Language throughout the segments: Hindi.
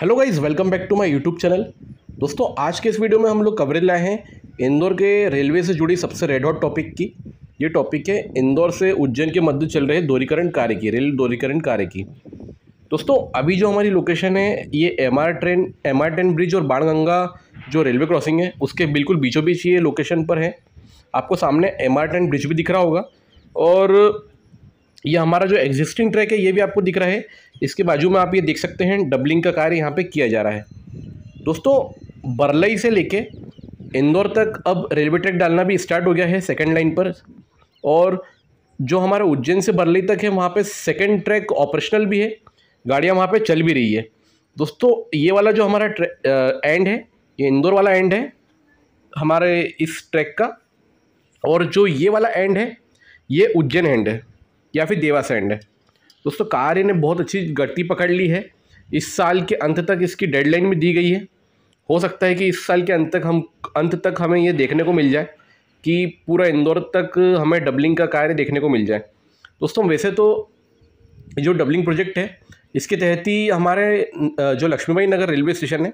hello guys welcome back to my YouTube channel दोस्तों आज के इस वीडियो में हम लोग कवरेज लाए हैं इंदौर के रेलवे से जुड़ी सबसे रेड हॉट टॉपिक की ये टॉपिक है इंदौर से उज्जैन के मध्य चल रहे दोहरीकरण कार्य की रेल दोहरीकरण कार्य की दोस्तों अभी जो हमारी लोकेशन है ये M R train M R train bridge और बाणगंगा जो रेलवे क्रॉसिंग है उसके बिल्कुल बीचों बीच ये लोकेशन पर है आपको सामने एम आर ट्रेन ब्रिज भी दिख रहा होगा और ये हमारा जो एग्जिस्टिंग ट्रैक है ये भी आपको दिख रहा है इसके बाजू में आप ये देख सकते हैं डबलिंग का कार्य यहाँ पे किया जा रहा है दोस्तों बरलई से लेके इंदौर तक अब रेलवे ट्रैक डालना भी स्टार्ट हो गया है सेकेंड लाइन पर और जो हमारा उज्जैन से बरलई तक है वहाँ पर सेकेंड ट्रैक ऑपरेशनल भी है गाड़ियाँ वहाँ पर चल भी रही है दोस्तों ये वाला जो हमारा आ, एंड है ये इंदौर वाला एंड है हमारे इस ट्रैक का और जो ये वाला एंड है ये उज्जैन एंड है या फिर देवासैंड है दोस्तों कार्य ने बहुत अच्छी गति पकड़ ली है इस साल के अंत तक इसकी डेडलाइन भी दी गई है हो सकता है कि इस साल के अंत तक हम अंत तक हमें ये देखने को मिल जाए कि पूरा इंदौर तक हमें डबलिंग का कार्य देखने को मिल जाए दोस्तों वैसे तो जो डबलिंग प्रोजेक्ट है इसके तहत ही हमारे जो लक्ष्मीबाई नगर रेलवे स्टेशन है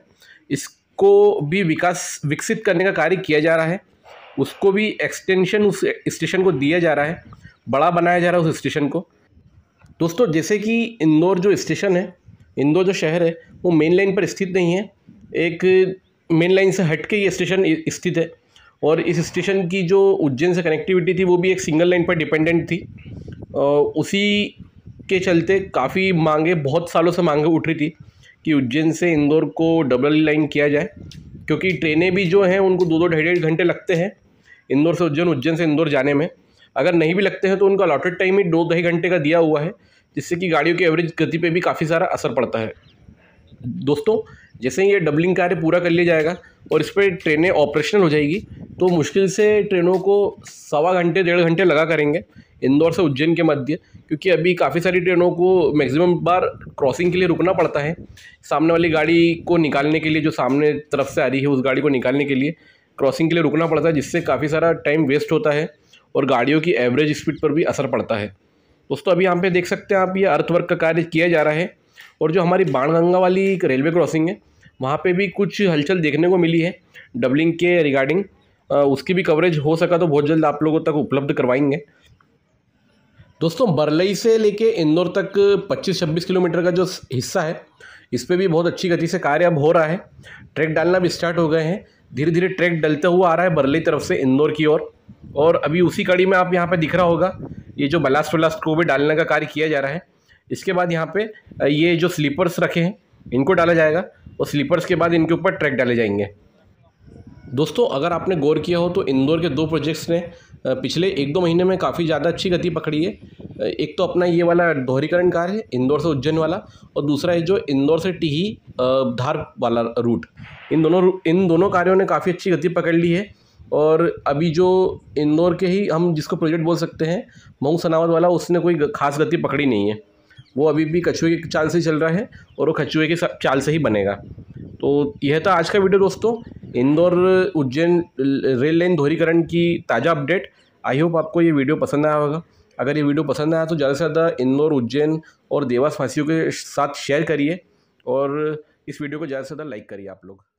इसको भी विकास विकसित करने का कार्य किया जा रहा है उसको भी एक्सटेंशन उस स्टेशन को दिया जा रहा है बड़ा बनाया जा रहा है उस स्टेशन को दोस्तों जैसे कि इंदौर जो स्टेशन है इंदौर जो शहर है वो मेन लाइन पर स्थित नहीं है एक मेन लाइन से हट के ये स्टेशन स्थित है और इस स्टेशन की जो उज्जैन से कनेक्टिविटी थी वो भी एक सिंगल लाइन पर डिपेंडेंट थी उसी के चलते काफ़ी मांगे बहुत सालों से मांगे उठ रही थी कि उज्जैन से इंदौर को डबल लाइन किया जाए क्योंकि ट्रेनें भी जो हैं उनको दो दो ढाई ढाई घंटे लगते हैं इंदौर से उज्जैन उज्जैन से इंदौर जाने में अगर नहीं भी लगते हैं तो उनका अलॉटेड टाइम ही दो ढाई घंटे का दिया हुआ है जिससे कि गाड़ियों की एवरेज गति पर भी काफ़ी सारा असर पड़ता है दोस्तों जैसे ही ये डबलिंग कार्य पूरा कर लिया जाएगा और इस पर ट्रेनें ऑपरेशनल हो जाएगी तो मुश्किल से ट्रेनों को सवा घंटे डेढ़ घंटे लगा करेंगे इंदौर से उज्जैन के मध्य क्योंकि अभी काफ़ी सारी ट्रेनों को मैक्सिमम बार क्रॉसिंग के लिए रुकना पड़ता है सामने वाली गाड़ी को निकालने के लिए जो सामने तरफ से आ रही है उस गाड़ी को निकालने के लिए क्रॉसिंग के लिए रुकना पड़ता है जिससे काफ़ी सारा टाइम वेस्ट होता है और गाड़ियों की एवरेज स्पीड पर भी असर पड़ता है दोस्तों अभी यहाँ पे देख सकते हैं आप ये अर्थवर्क का कार्य किया जा रहा है और जो हमारी बाणगंगा वाली एक रेलवे क्रॉसिंग है वहाँ पे भी कुछ हलचल देखने को मिली है डबलिंग के रिगार्डिंग उसकी भी कवरेज हो सका तो बहुत जल्द आप लोगों तक उपलब्ध करवाएंगे दोस्तों बरलई से लेके इंदौर तक पच्चीस छब्बीस किलोमीटर का जो हिस्सा है इस पर भी बहुत अच्छी गति से कार्य अब हो रहा है ट्रैक डालना भी स्टार्ट हो गए हैं धीरे धीरे ट्रैक डलता हुआ आ रहा है बरली तरफ से इंदौर की ओर और, अभी उसी कड़ी में आप यहाँ पर दिख रहा होगा ये जो बलास्ट वलास्ट को भी डालने का कार्य किया जा रहा है इसके बाद यहाँ पे ये जो स्लीपर्स रखे हैं इनको डाला जाएगा और स्लीपर्स के बाद इनके ऊपर ट्रैक डाले जाएंगे दोस्तों अगर आपने गौर किया हो तो इंदौर के दो प्रोजेक्ट्स ने पिछले एक दो महीने में काफ़ी ज़्यादा अच्छी गति पकड़ी है एक तो अपना ये वाला दोहरीकरण कार्य इंदौर से उज्जैन वाला और दूसरा है जो इंदौर से टीही धार वाला रूट इन दोनों इन दोनों कार्यों ने काफ़ी अच्छी गति पकड़ ली है और अभी जो इंदौर के ही हम जिसको प्रोजेक्ट बोल सकते हैं मऊ सनावत वाला उसने कोई खास गति पकड़ी नहीं है वो अभी भी कछुए की चाल से चल रहा है और वो कछुए के चाल से ही बनेगा तो यह था आज का वीडियो दोस्तों इंदौर उज्जैन रेल लाइन दोहरीकरण की ताज़ा अपडेट आई होप आपको ये वीडियो पसंद आया होगा अगर ये वीडियो पसंद आया तो ज़्यादा से ज़्यादा इंदौर उज्जैन और देवास वासियों के साथ शेयर करिए और इस वीडियो को ज़्यादा से ज़्यादा लाइक करिए आप लोग